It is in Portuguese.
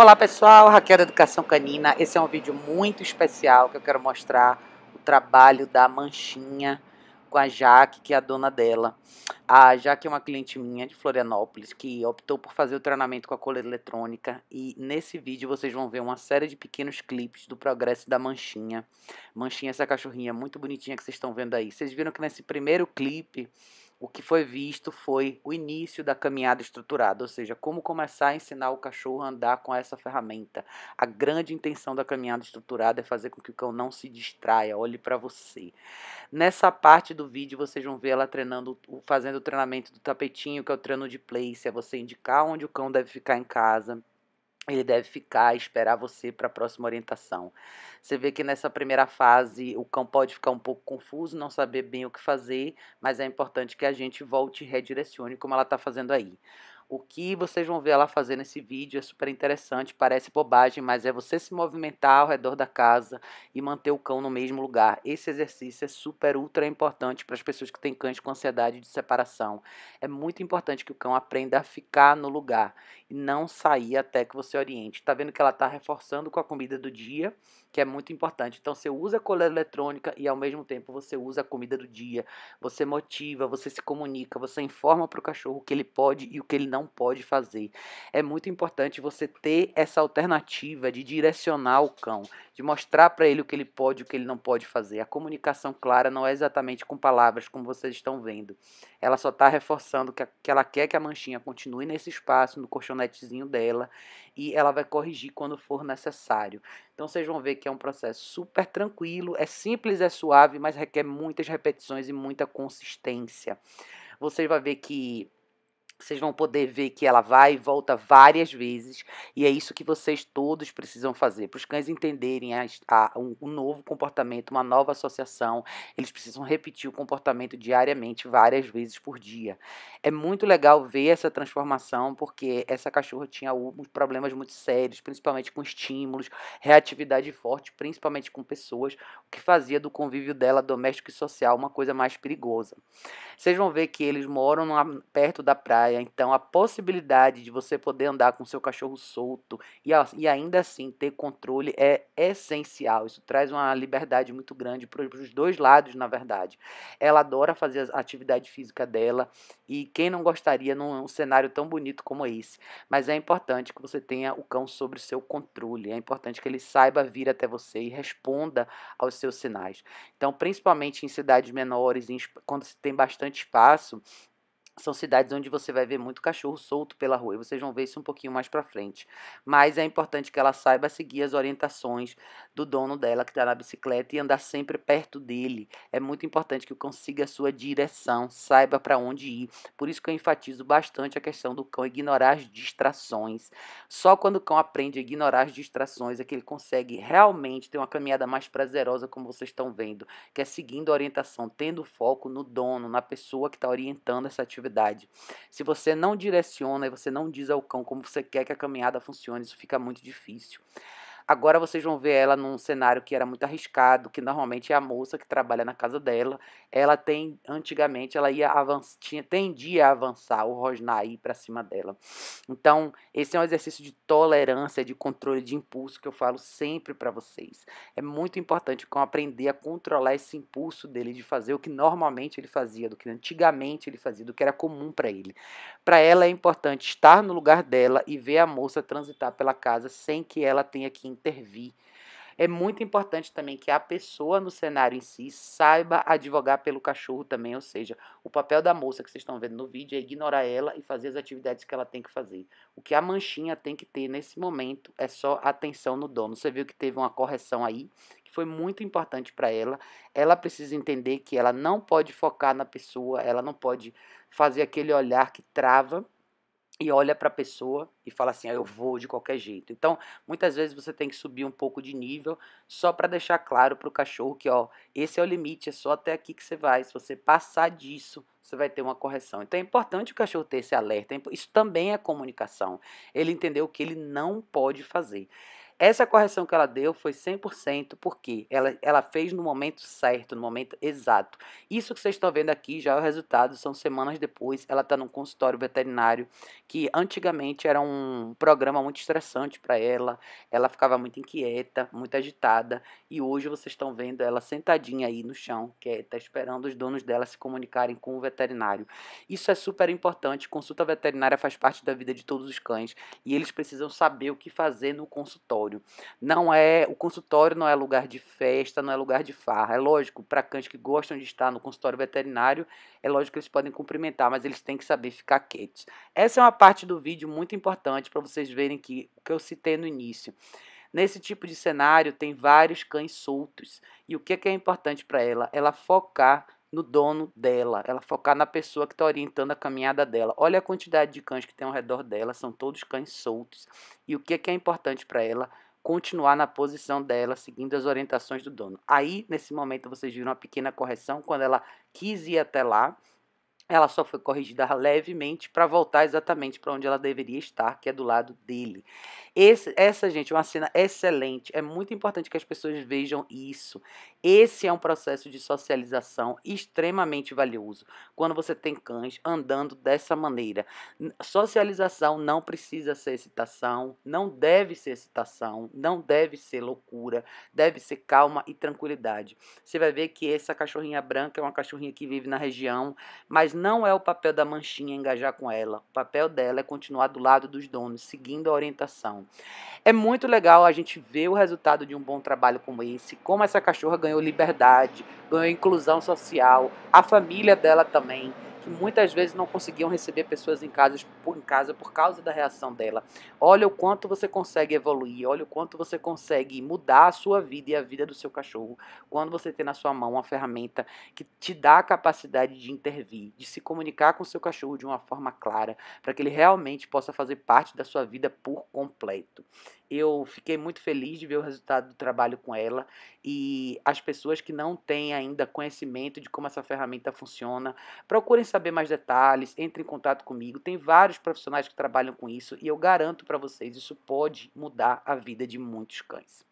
Olá pessoal, Raquel da Educação Canina. Esse é um vídeo muito especial que eu quero mostrar o trabalho da Manchinha com a Jaque, que é a dona dela. A Jaque é uma cliente minha de Florianópolis que optou por fazer o treinamento com a coleira eletrônica e nesse vídeo vocês vão ver uma série de pequenos clipes do progresso da Manchinha. Manchinha é essa cachorrinha muito bonitinha que vocês estão vendo aí. Vocês viram que nesse primeiro clipe o que foi visto foi o início da caminhada estruturada, ou seja, como começar a ensinar o cachorro a andar com essa ferramenta. A grande intenção da caminhada estruturada é fazer com que o cão não se distraia, olhe para você. Nessa parte do vídeo vocês vão ver ela treinando, fazendo o treinamento do tapetinho, que é o treino de place, é você indicar onde o cão deve ficar em casa ele deve ficar e esperar você para a próxima orientação. Você vê que nessa primeira fase o cão pode ficar um pouco confuso, não saber bem o que fazer, mas é importante que a gente volte e redirecione como ela está fazendo aí. O que vocês vão ver ela fazer nesse vídeo é super interessante, parece bobagem, mas é você se movimentar ao redor da casa e manter o cão no mesmo lugar. Esse exercício é super, ultra importante para as pessoas que têm cães com ansiedade de separação. É muito importante que o cão aprenda a ficar no lugar e não sair até que você oriente. Tá vendo que ela está reforçando com a comida do dia, que é muito importante. Então você usa a coleira eletrônica e ao mesmo tempo você usa a comida do dia. Você motiva, você se comunica, você informa para o cachorro o que ele pode e o que ele não não pode fazer. É muito importante você ter essa alternativa de direcionar o cão, de mostrar para ele o que ele pode e o que ele não pode fazer. A comunicação clara não é exatamente com palavras, como vocês estão vendo. Ela só está reforçando que, que ela quer que a manchinha continue nesse espaço, no colchonetezinho dela, e ela vai corrigir quando for necessário. Então vocês vão ver que é um processo super tranquilo, é simples, é suave, mas requer muitas repetições e muita consistência. Você vai ver que vocês vão poder ver que ela vai e volta várias vezes, e é isso que vocês todos precisam fazer. Para os cães entenderem a, a, um, um, novo comportamento, uma nova associação, eles precisam repetir o comportamento diariamente, várias vezes por dia. É muito legal ver essa transformação, porque essa cachorra tinha alguns problemas muito sérios, principalmente com estímulos, reatividade forte, principalmente com pessoas, o que fazia do convívio dela doméstico e social uma coisa mais perigosa. Vocês vão ver que eles moram numa, perto da praia praia, então a possibilidade de você poder andar com seu cachorro solto e, e ainda assim ter controle é essencial. Isso traz uma liberdade muito grande para os dois lados, na verdade. Ela adora fazer a atividade física dela e quem não gostaria num cenário tão bonito como esse? Mas é importante que você tenha o cão sobre seu controle, é importante que ele saiba vir até você e responda aos seus sinais. Então, principalmente em cidades menores, quando se tem bastante espaço, são cidades onde você vai ver muito cachorro solto pela rua e vocês vão ver isso um pouquinho mais para frente. Mas é importante que ela saiba seguir as orientações do dono dela que está na bicicleta e andar sempre perto dele. É muito importante que consiga a sua direção, saiba para onde ir. Por isso que eu enfatizo bastante a questão do cão ignorar as distrações. Só quando o cão aprende a ignorar as distrações é que ele consegue realmente ter uma caminhada mais prazerosa, como vocês estão vendo, que é seguindo a orientação, tendo foco no dono, na pessoa que está orientando essa atividade prioridade. Se você não direciona e você não diz ao cão como você quer que a caminhada funcione, isso fica muito difícil. Agora vocês vão ver ela num cenário que era muito arriscado, que normalmente é a moça que trabalha na casa dela. Ela tem, antigamente, ela ia avançar, tinha, tendia a avançar, o rosnar ir para cima dela. Então, esse é um exercício de tolerância, de controle de impulso que eu falo sempre para vocês. É muito importante aprender a controlar esse impulso dele de fazer o que normalmente ele fazia, do que antigamente ele fazia, do que era comum para ele. Para ela é importante estar no lugar dela e ver a moça transitar pela casa sem que ela tenha que intervir. É muito importante também que a pessoa no cenário em si saiba advogar pelo cachorro também, ou seja, o papel da moça que vocês estão vendo no vídeo é ignorar ela e fazer as atividades que ela tem que fazer. O que a manchinha tem que ter nesse momento é só atenção no dono. Você viu que teve uma correção aí, que foi muito importante para ela. Ela precisa entender que ela não pode focar na pessoa, ela não pode fazer aquele olhar que trava e olha para a pessoa e fala assim: ah, eu vou de qualquer jeito. Então, muitas vezes você tem que subir um pouco de nível só para deixar claro para o cachorro que, ó, esse é o limite, é só até aqui que você vai. Se você passar disso, você vai ter uma correção. Então, é importante o cachorro ter esse alerta. É isso também é comunicação. Ele entendeu o que ele não pode fazer. Essa correção que ela deu foi 100%, porque ela, ela fez no momento certo, no momento exato. Isso que vocês estão vendo aqui já é o resultado, são semanas depois. Ela está num consultório veterinário que antigamente era um programa muito estressante para ela. Ela ficava muito inquieta, muito agitada. E hoje vocês estão vendo ela sentadinha aí no chão, quieta, esperando os donos dela se comunicarem com o veterinário. Isso é super importante. Consulta veterinária faz parte da vida de todos os cães e eles precisam saber o que fazer no consultório consultório. Não é o consultório não é lugar de festa, não é lugar de farra. É lógico, para cães que gostam de estar no consultório veterinário, é lógico que eles podem cumprimentar, mas eles têm que saber ficar quietos. Essa é uma parte do vídeo muito importante para vocês verem que o que eu citei no início. Nesse tipo de cenário tem vários cães soltos. E o que é, que é importante para ela? Ela focar no dono dela, ela focar na pessoa que está orientando a caminhada dela. Olha a quantidade de cães que tem ao redor dela, são todos cães soltos. E o que é, que é importante para ela? Continuar na posição dela, seguindo as orientações do dono. Aí, nesse momento, vocês viram uma pequena correção quando ela quis ir até lá ela só foi corrigida levemente para voltar exatamente para onde ela deveria estar, que é do lado dele. Esse, essa, gente, é uma cena excelente. É muito importante que as pessoas vejam isso. Esse é um processo de socialização extremamente valioso. Quando você tem cães andando dessa maneira. Socialização não precisa ser excitação, não deve ser excitação, não deve ser loucura, deve ser calma e tranquilidade. Você vai ver que essa cachorrinha branca é uma cachorrinha que vive na região, mas não é o papel da manchinha engajar com ela. O papel dela é continuar do lado dos donos, seguindo a orientação. É muito legal a gente ver o resultado de um bom trabalho como esse, como essa cachorra ganhou liberdade, ganhou inclusão social, a família dela também que muitas vezes não conseguiam receber pessoas em casa por, em casa por causa da reação dela. Olha o quanto você consegue evoluir, olha o quanto você consegue mudar a sua vida e a vida do seu cachorro quando você tem na sua mão uma ferramenta que te dá a capacidade de intervir, de se comunicar com o seu cachorro de uma forma clara, para que ele realmente possa fazer parte da sua vida por completo eu fiquei muito feliz de ver o resultado do trabalho com ela e as pessoas que não têm ainda conhecimento de como essa ferramenta funciona, procurem saber mais detalhes, entrem em contato comigo. Tem vários profissionais que trabalham com isso e eu garanto para vocês, isso pode mudar a vida de muitos cães.